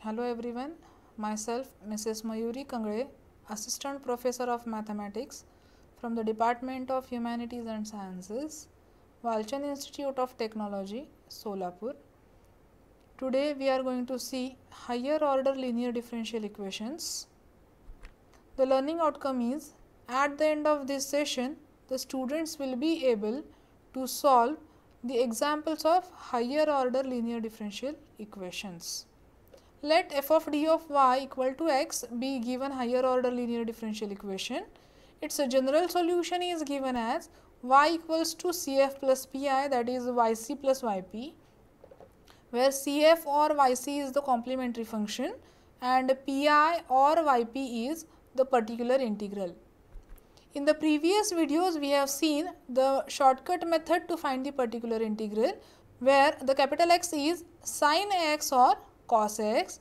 Hello everyone, myself Mrs. Mayuri Kangre, Assistant Professor of Mathematics from the Department of Humanities and Sciences, Walchan Institute of Technology, Solapur. Today we are going to see higher order linear differential equations. The learning outcome is at the end of this session the students will be able to solve the examples of higher order linear differential equations. Let f of d of y equal to x be given higher order linear differential equation. Its general solution is given as y equals to cf plus pi that is yc plus yp where cf or yc is the complementary function and pi or yp is the particular integral. In the previous videos we have seen the shortcut method to find the particular integral where the capital X is sine x or cos x.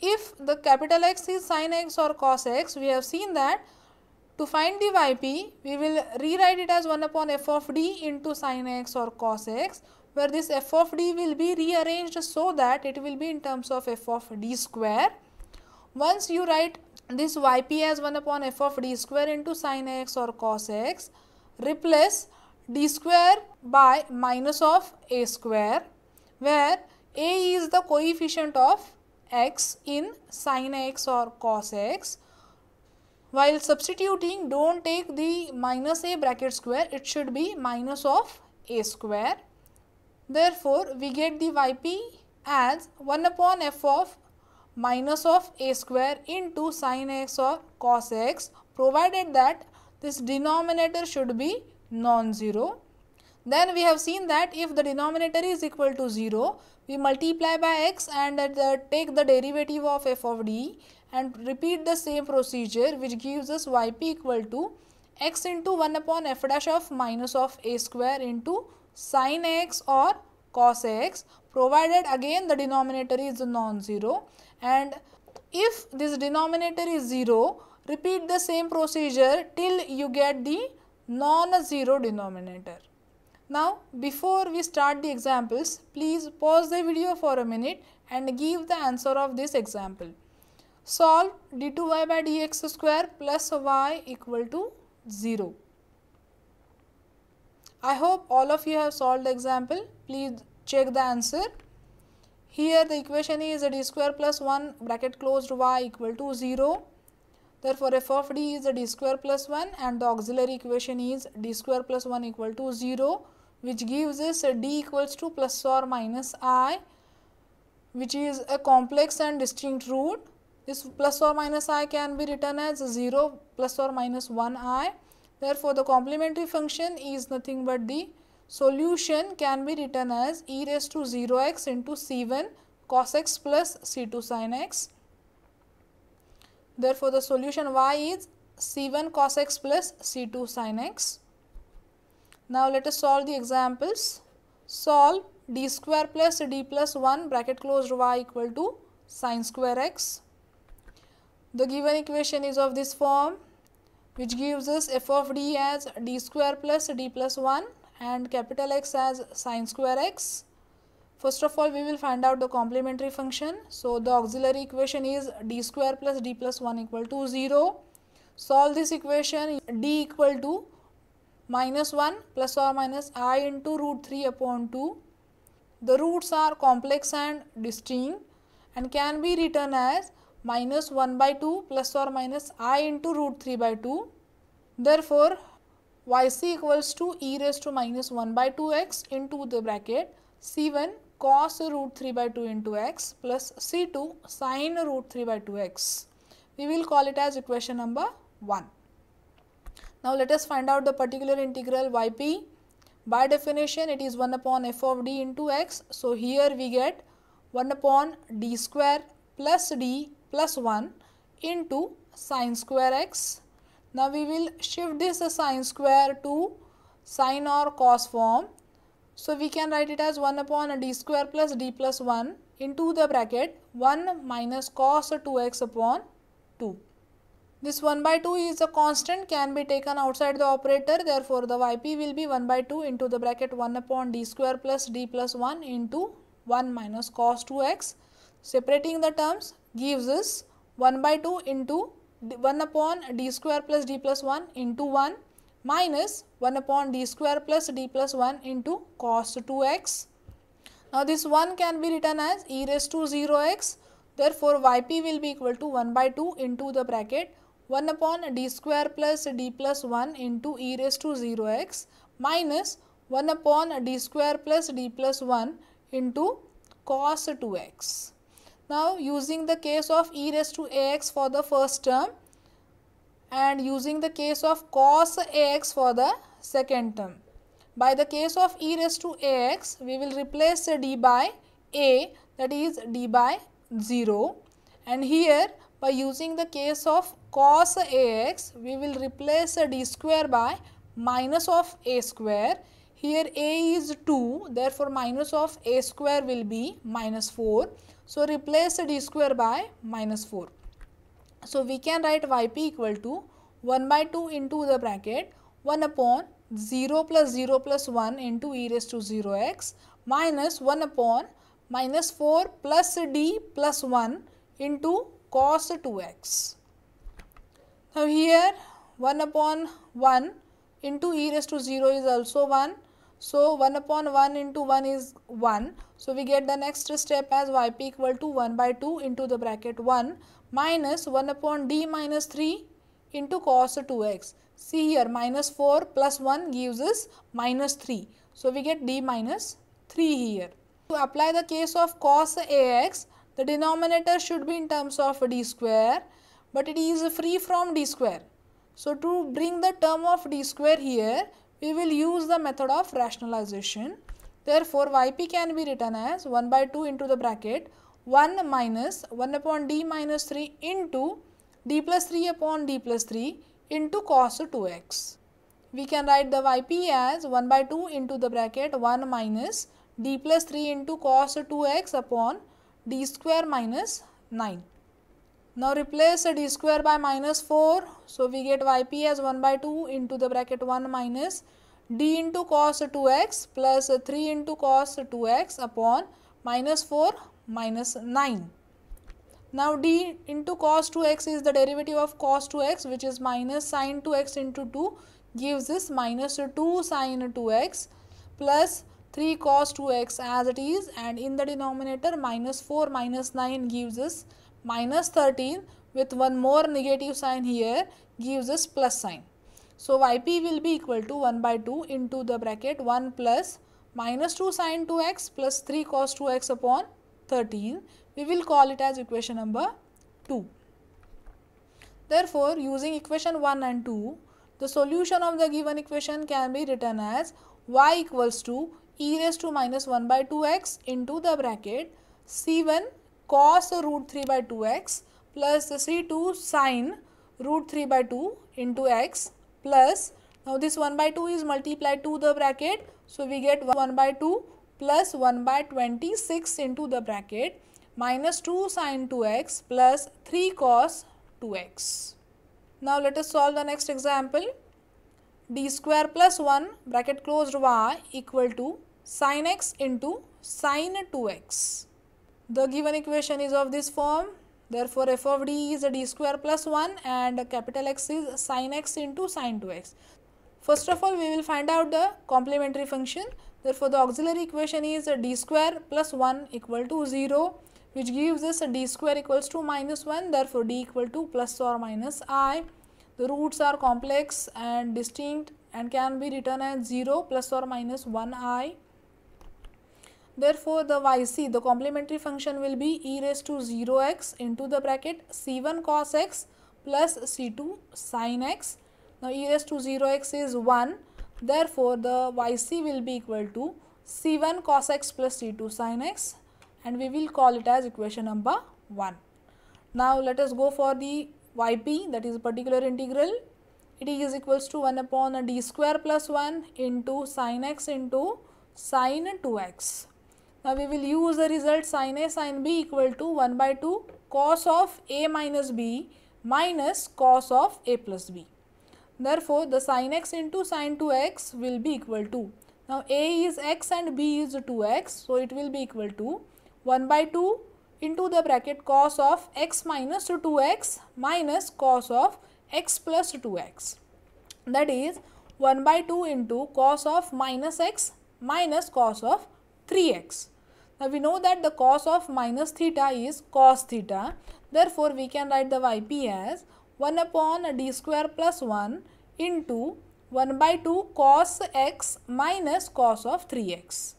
If the capital X is sin x or cos x, we have seen that to find the yp, we will rewrite it as 1 upon f of d into sin x or cos x, where this f of d will be rearranged so that it will be in terms of f of d square. Once you write this yp as 1 upon f of d square into sin x or cos x, replace d square by minus of a square, where a is the coefficient of x in sin x or cos x. While substituting, don't take the minus a bracket square, it should be minus of a square. Therefore, we get the yp as 1 upon f of minus of a square into sin x or cos x provided that this denominator should be non-zero. Then we have seen that if the denominator is equal to 0, we multiply by x and take the derivative of f of d and repeat the same procedure which gives us yp equal to x into 1 upon f dash of minus of a square into sine x or cos x provided again the denominator is non-zero and if this denominator is 0 repeat the same procedure till you get the non-zero denominator. Now, before we start the examples, please pause the video for a minute and give the answer of this example. Solve d2y by dx square plus y equal to 0. I hope all of you have solved the example. Please check the answer. Here the equation is d square plus 1 bracket closed y equal to 0. Therefore, f of d is d square plus 1 and the auxiliary equation is d square plus 1 equal to 0 which gives us d equals to plus or minus i which is a complex and distinct root. This plus or minus i can be written as 0 plus or minus 1 i. Therefore, the complementary function is nothing but the solution can be written as e raised to 0x into c1 cos x plus c2 sin x. Therefore, the solution y is c1 cos x plus c2 sin x. Now let us solve the examples. Solve d square plus d plus 1 bracket closed y equal to sine square x. The given equation is of this form which gives us f of d as d square plus d plus 1 and capital X as sine square x. First of all, we will find out the complementary function. So, the auxiliary equation is d square plus d plus 1 equal to 0. Solve this equation d equal to minus 1 plus or minus i into root 3 upon 2. The roots are complex and distinct and can be written as minus 1 by 2 plus or minus i into root 3 by 2. Therefore, yc equals to e raised to minus 1 by 2x into the bracket c1 cos root 3 by 2 into x plus c2 sin root 3 by 2x. We will call it as equation number 1. Now let us find out the particular integral yp. By definition it is 1 upon f of d into x. So here we get 1 upon d square plus d plus 1 into sine square x. Now we will shift this sine square to sine or cos form. So we can write it as 1 upon d square plus d plus 1 into the bracket 1 minus cos 2x upon 2. This 1 by 2 is a constant can be taken outside the operator therefore the yp will be 1 by 2 into the bracket 1 upon d square plus d plus 1 into 1 minus cos 2x. Separating the terms gives us 1 by 2 into 1 upon d square plus d plus 1 into 1 minus 1 upon d square plus d plus 1 into cos 2x. Now this 1 can be written as e raised to 0x. Therefore, yp will be equal to 1 by 2 into the bracket 1 upon d square plus d plus 1 into e raised to 0x minus 1 upon d square plus d plus 1 into cos 2x. Now using the case of e raised to ax for the first term and using the case of cos ax for the second term. By the case of e raised to ax, we will replace d by a that is d by 0 and here by using the case of cos ax we will replace d square by minus of a square here a is 2 therefore minus of a square will be minus 4 so replace d square by minus 4 so we can write yp equal to 1 by 2 into the bracket 1 upon 0 plus 0 plus 1 into e raised to 0x minus 1 upon minus 4 plus d plus 1 into cos 2x. Now, here 1 upon 1 into e raised to 0 is also 1. So, 1 upon 1 into 1 is 1. So, we get the next step as yp equal to 1 by 2 into the bracket 1 minus 1 upon d minus 3 into cos 2x. See here minus 4 plus 1 gives us minus 3. So, we get d minus 3 here. To apply the case of cos ax, the denominator should be in terms of d square but it is free from d square. So to bring the term of d square here we will use the method of rationalization. Therefore yp can be written as 1 by 2 into the bracket 1 minus 1 upon d minus 3 into d plus 3 upon d plus 3 into cos 2x. We can write the yp as 1 by 2 into the bracket 1 minus d plus 3 into cos 2x upon d square minus 9. Now replace d square by minus 4. So we get yp as 1 by 2 into the bracket 1 minus d into cos 2x plus 3 into cos 2x upon minus 4 minus 9. Now d into cos 2x is the derivative of cos 2x which is minus sine 2x into 2 gives this minus 2 sine 2x plus 3 cos 2x as it is and in the denominator minus 4 minus 9 gives us minus 13 with one more negative sign here gives us plus sign. So yp will be equal to 1 by 2 into the bracket 1 plus minus 2 sine 2x plus 3 cos 2x upon 13. We will call it as equation number 2. Therefore, using equation 1 and 2, the solution of the given equation can be written as y equals to e raised to minus 1 by 2x into the bracket c1 cos root 3 by 2x plus c2 sine root 3 by 2 into x plus now this 1 by 2 is multiplied to the bracket so we get 1 by 2 plus 1 by 26 into the bracket minus 2 sine 2x plus 3 cos 2x. Now let us solve the next example. d square plus 1 bracket closed y equal to sin x into sin 2x. The given equation is of this form. Therefore, f of d is d square plus 1 and capital X is sin x into sin 2x. First of all, we will find out the complementary function. Therefore, the auxiliary equation is d square plus 1 equal to 0 which gives us d square equals to minus 1. Therefore, d equal to plus or minus i. The roots are complex and distinct and can be written as 0 plus or minus 1 i. Therefore, the YC, the complementary function will be e raised to 0x into the bracket c1 cos x plus c2 sin x. Now, e raised to 0x is 1. Therefore, the YC will be equal to c1 cos x plus c2 sin x and we will call it as equation number 1. Now, let us go for the yp that is particular integral. It is equals to 1 upon d square plus 1 into sin x into sin 2x. Now we will use the result sin A sin B equal to 1 by 2 cos of A minus B minus cos of A plus B. Therefore, the sin x into sin 2x will be equal to. Now A is x and B is 2x. So it will be equal to 1 by 2 into the bracket cos of x minus 2x minus cos of x plus 2x. That is 1 by 2 into cos of minus x minus cos of 3x. Now we know that the cos of minus theta is cos theta. Therefore, we can write the yp as 1 upon d square plus 1 into 1 by 2 cos x minus cos of 3x.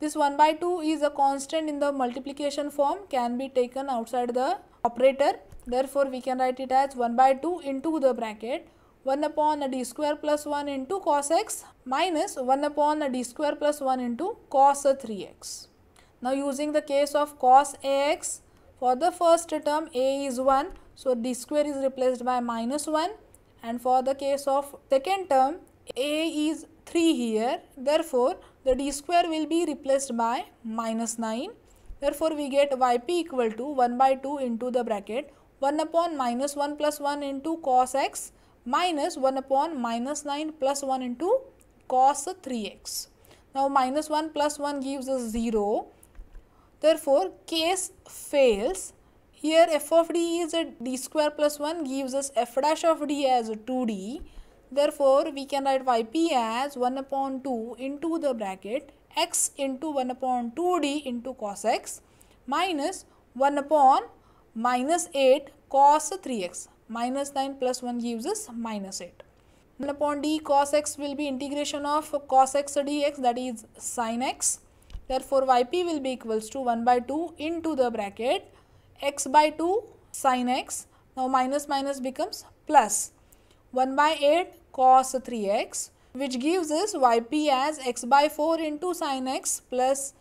This 1 by 2 is a constant in the multiplication form can be taken outside the operator. Therefore, we can write it as 1 by 2 into the bracket 1 upon d square plus 1 into cos x minus 1 upon d square plus 1 into cos 3x. Now using the case of cos ax for the first term a is 1. So d square is replaced by minus 1 and for the case of second term a is 3 here. Therefore the d square will be replaced by minus 9. Therefore we get yp equal to 1 by 2 into the bracket 1 upon minus 1 plus 1 into cos x minus 1 upon minus 9 plus 1 into cos 3x. Now minus 1 plus 1 gives us 0 Therefore, case fails. Here f of d is a d square plus 1 gives us f dash of d as 2d. Therefore, we can write yp as 1 upon 2 into the bracket x into 1 upon 2d into cos x minus 1 upon minus 8 cos 3x minus 9 plus 1 gives us minus 8. 1 upon d cos x will be integration of cos x dx that is sin x Therefore, yp will be equals to 1 by 2 into the bracket x by 2 sine x. Now, minus minus becomes plus 1 by 8 cos 3x which gives us yp as x by 4 into sine x plus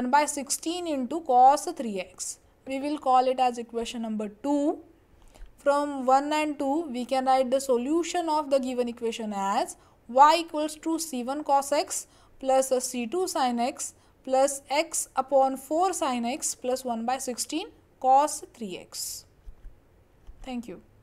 1 by 16 into cos 3x. We will call it as equation number 2. From 1 and 2, we can write the solution of the given equation as y equals to c1 cos x plus c2 sin x plus x upon 4 sine x plus 1 by 16 cos 3x. Thank you.